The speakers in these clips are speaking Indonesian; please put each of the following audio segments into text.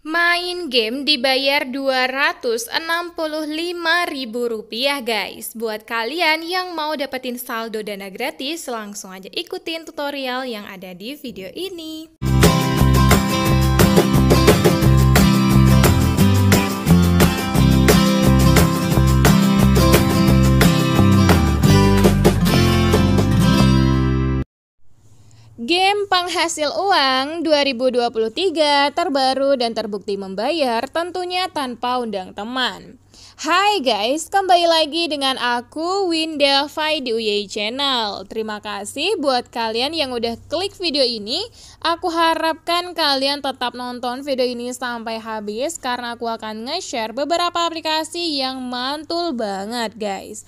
Main game dibayar Rp265.000 guys. Buat kalian yang mau dapetin saldo dana gratis, langsung aja ikutin tutorial yang ada di video ini. Game penghasil uang 2023 terbaru dan terbukti membayar tentunya tanpa undang teman. Hai guys, kembali lagi dengan aku Winda Fai di UY Channel. Terima kasih buat kalian yang udah klik video ini. Aku harapkan kalian tetap nonton video ini sampai habis karena aku akan nge-share beberapa aplikasi yang mantul banget guys.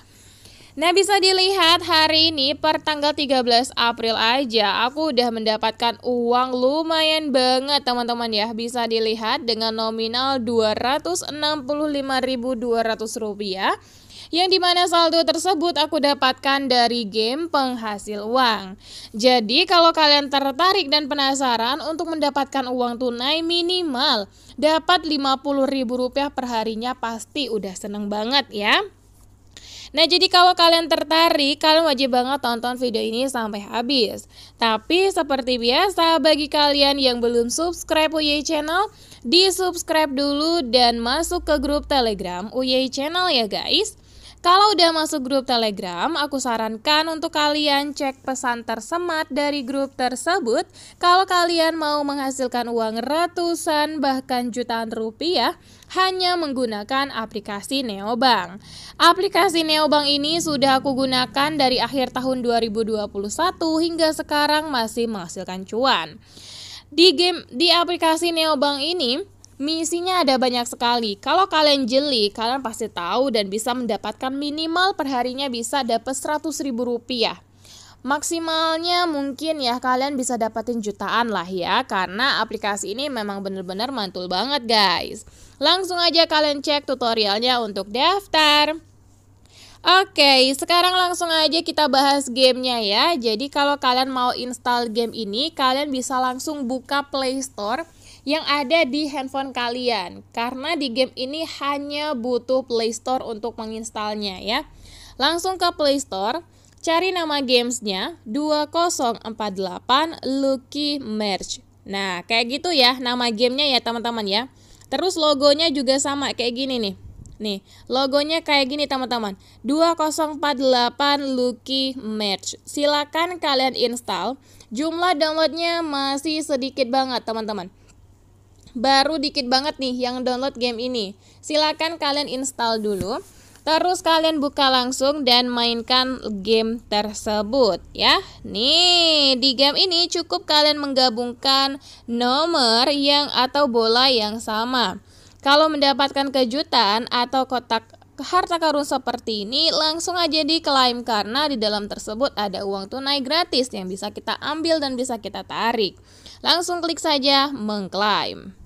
Nah bisa dilihat hari ini per tanggal 13 April aja aku udah mendapatkan uang lumayan banget teman-teman ya Bisa dilihat dengan nominal Rp265.200 yang dimana saldo tersebut aku dapatkan dari game penghasil uang. Jadi kalau kalian tertarik dan penasaran untuk mendapatkan uang tunai minimal dapat Rp50.000 perharinya pasti udah seneng banget ya. Nah jadi kalau kalian tertarik, kalian wajib banget tonton video ini sampai habis. Tapi seperti biasa, bagi kalian yang belum subscribe UY Channel, di subscribe dulu dan masuk ke grup telegram UY Channel ya guys. Kalau udah masuk grup Telegram, aku sarankan untuk kalian cek pesan tersemat dari grup tersebut. Kalau kalian mau menghasilkan uang ratusan bahkan jutaan rupiah hanya menggunakan aplikasi Neobank. Aplikasi Neobank ini sudah aku gunakan dari akhir tahun 2021 hingga sekarang masih menghasilkan cuan. Di game di aplikasi Neobank ini Misinya ada banyak sekali. Kalau kalian jeli, kalian pasti tahu dan bisa mendapatkan minimal perharinya bisa dapat 100 ribu rupiah. Maksimalnya mungkin ya kalian bisa dapatin jutaan lah ya Karena aplikasi ini memang benar-benar mantul banget guys Langsung aja kalian cek tutorialnya untuk daftar Oke, sekarang langsung aja kita bahas gamenya ya Jadi kalau kalian mau install game ini Kalian bisa langsung buka Play Store yang ada di handphone kalian karena di game ini hanya butuh Play Store untuk menginstalnya ya. Langsung ke Play Store, cari nama gamesnya 2048 Lucky Merge. Nah, kayak gitu ya nama gamenya ya teman-teman ya. Terus logonya juga sama kayak gini nih. Nih, logonya kayak gini teman-teman. 2048 Lucky Merch. Silakan kalian install. Jumlah downloadnya masih sedikit banget teman-teman baru dikit banget nih yang download game ini. Silakan kalian install dulu. Terus kalian buka langsung dan mainkan game tersebut ya. Nih, di game ini cukup kalian menggabungkan nomor yang atau bola yang sama. Kalau mendapatkan kejutan atau kotak harta karun seperti ini, langsung aja diklaim karena di dalam tersebut ada uang tunai gratis yang bisa kita ambil dan bisa kita tarik. Langsung klik saja mengklaim.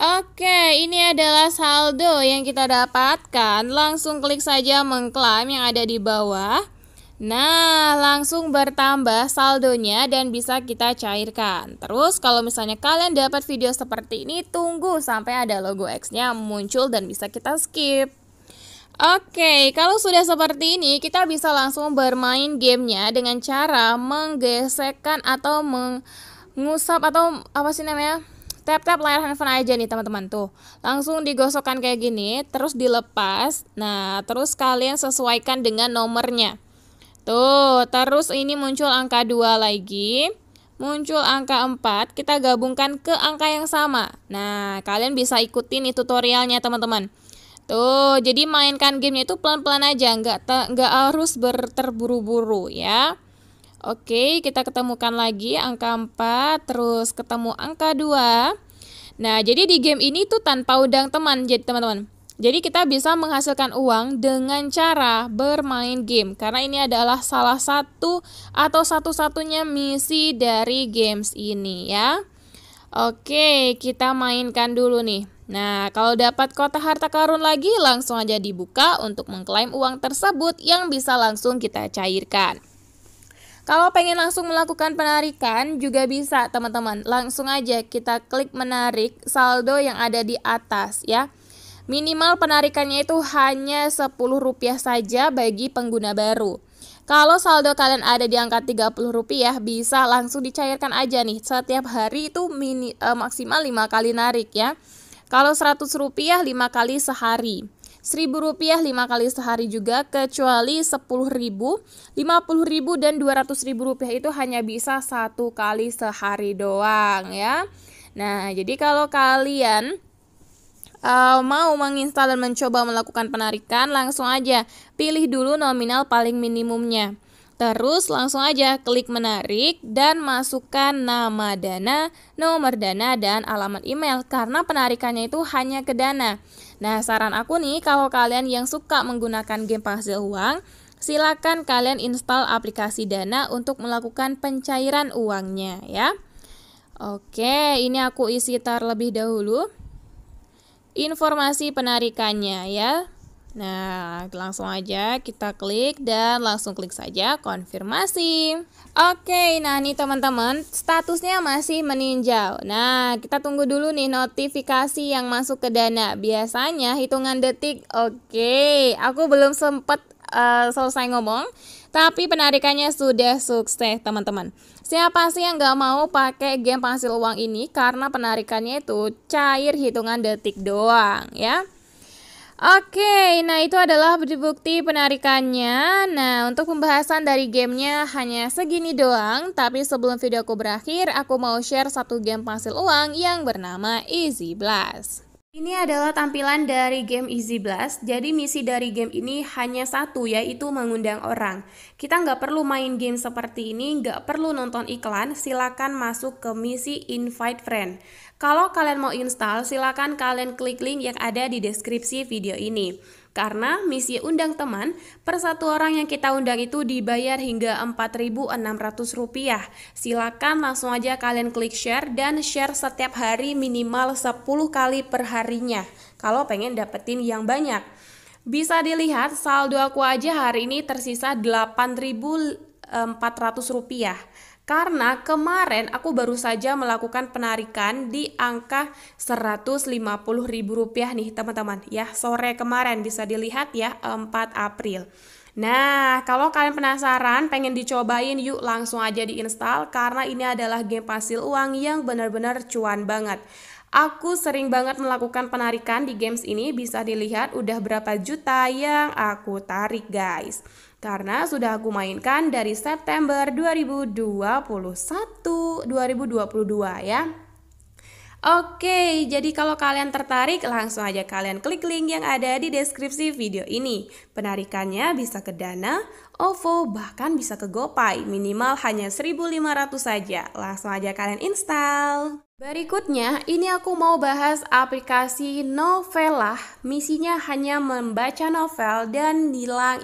Oke, ini adalah saldo yang kita dapatkan. Langsung klik saja mengklaim yang ada di bawah. Nah, langsung bertambah saldonya dan bisa kita cairkan. Terus kalau misalnya kalian dapat video seperti ini, tunggu sampai ada logo X-nya muncul dan bisa kita skip. Oke, kalau sudah seperti ini, kita bisa langsung bermain gamenya dengan cara menggesekkan atau mengusap atau apa sih namanya? tap-tap layar handphone aja nih teman-teman tuh. Langsung digosokkan kayak gini, terus dilepas. Nah, terus kalian sesuaikan dengan nomornya. Tuh, terus ini muncul angka 2 lagi. Muncul angka 4, kita gabungkan ke angka yang sama. Nah, kalian bisa ikutin nih tutorialnya teman-teman. Tuh, jadi mainkan gamenya itu pelan-pelan aja, nggak nggak harus berterburu-buru ya. Oke, kita ketemukan lagi angka 4, terus ketemu angka 2. Nah, jadi di game ini tuh tanpa udang teman, jadi teman-teman. Jadi kita bisa menghasilkan uang dengan cara bermain game karena ini adalah salah satu atau satu-satunya misi dari games ini ya. Oke, kita mainkan dulu nih. Nah, kalau dapat kota harta karun lagi langsung aja dibuka untuk mengklaim uang tersebut yang bisa langsung kita cairkan. Kalau pengen langsung melakukan penarikan juga bisa teman-teman. Langsung aja kita klik menarik saldo yang ada di atas ya. Minimal penarikannya itu hanya Rp10 saja bagi pengguna baru. Kalau saldo kalian ada di angka Rp30, bisa langsung dicairkan aja nih. Setiap hari itu mini, eh, maksimal 5 kali narik ya. Kalau rp rupiah 5 kali sehari. Seribu rupiah lima kali sehari juga kecuali sepuluh ribu, lima puluh ribu dan dua ratus ribu rupiah itu hanya bisa satu kali sehari doang ya. Nah jadi kalau kalian uh, mau menginstal dan mencoba melakukan penarikan, langsung aja pilih dulu nominal paling minimumnya. Terus langsung aja klik menarik dan masukkan nama dana, nomor dana, dan alamat email karena penarikannya itu hanya ke dana. Nah, saran aku nih, kalau kalian yang suka menggunakan game penghasil uang, silakan kalian install aplikasi Dana untuk melakukan pencairan uangnya ya. Oke, ini aku isi terlebih dahulu. Informasi penarikannya ya. Nah, langsung aja kita klik dan langsung klik saja konfirmasi. Oke, nah nih teman-teman, statusnya masih meninjau. Nah, kita tunggu dulu nih notifikasi yang masuk ke Dana. Biasanya hitungan detik. Oke, aku belum sempat uh, eh, selesai ngomong, tapi penarikannya sudah sukses, teman-teman. Siapa sih yang nggak mau pakai game penghasil uang ini karena penarikannya itu cair hitungan detik doang, ya? Oke, nah itu adalah bukti penarikannya. Nah, untuk pembahasan dari gamenya hanya segini doang. Tapi sebelum video aku berakhir, aku mau share satu game penghasil uang yang bernama Easy Blast. Ini adalah tampilan dari game Easy Blast. Jadi misi dari game ini hanya satu, yaitu mengundang orang. Kita nggak perlu main game seperti ini, nggak perlu nonton iklan, silakan masuk ke misi invite friend. Kalau kalian mau install, silakan kalian klik link yang ada di deskripsi video ini. Karena misi undang teman, per satu orang yang kita undang itu dibayar hingga Rp4.600. Silakan langsung aja kalian klik share dan share setiap hari minimal 10 kali per harinya kalau pengen dapetin yang banyak. Bisa dilihat saldo aku aja hari ini tersisa Rp8.400 karena kemarin aku baru saja melakukan penarikan di angka Rp150.000 nih teman-teman ya sore kemarin bisa dilihat ya 4 April. Nah, kalau kalian penasaran, pengen dicobain, yuk langsung aja diinstal karena ini adalah game pasil uang yang benar-benar cuan banget. Aku sering banget melakukan penarikan di games ini, bisa dilihat udah berapa juta yang aku tarik guys karena sudah aku mainkan dari September 2021 2022 ya. Oke, jadi kalau kalian tertarik langsung aja kalian klik link yang ada di deskripsi video ini. Penarikannya bisa ke Dana, OVO, bahkan bisa ke GoPay, minimal hanya 1.500 saja. Langsung aja kalian install. Berikutnya, ini aku mau bahas aplikasi Novella. Misinya hanya membaca novel dan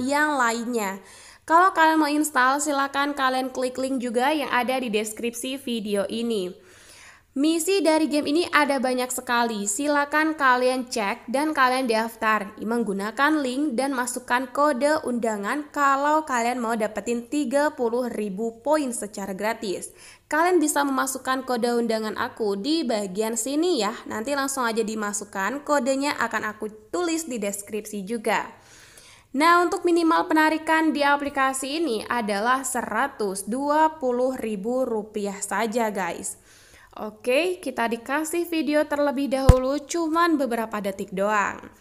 yang lainnya. Kalau kalian mau install, silakan kalian klik link juga yang ada di deskripsi video ini. Misi dari game ini ada banyak sekali, silakan kalian cek dan kalian daftar menggunakan link dan masukkan kode undangan kalau kalian mau dapetin 30.000 poin secara gratis. Kalian bisa memasukkan kode undangan aku di bagian sini ya. Nanti langsung aja dimasukkan, kodenya akan aku tulis di deskripsi juga. Nah, untuk minimal penarikan di aplikasi ini adalah Rp120.000 saja, guys. Oke, kita dikasih video terlebih dahulu cuman beberapa detik doang.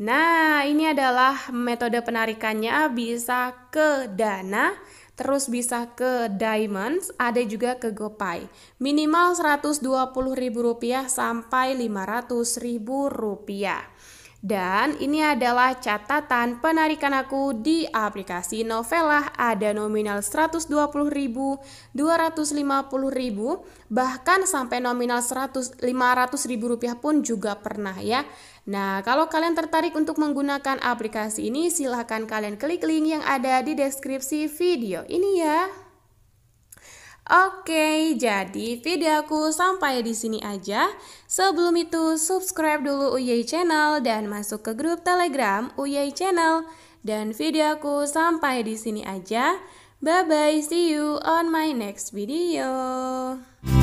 Nah, ini adalah metode penarikannya bisa ke dana, terus bisa ke Diamonds, ada juga ke GoPay. Minimal Rp120.000 sampai Rp500.000. Dan ini adalah catatan penarikan aku di aplikasi Novella ada nominal 120.000, 250.000, bahkan sampai nominal 100 500.000 rupiah pun juga pernah ya. Nah, kalau kalian tertarik untuk menggunakan aplikasi ini, silahkan kalian klik link yang ada di deskripsi video ini ya. Oke, jadi videoku sampai di sini aja. Sebelum itu, subscribe dulu UY Channel dan masuk ke grup Telegram UY Channel. Dan videoku sampai di sini aja. Bye-bye, see you on my next video.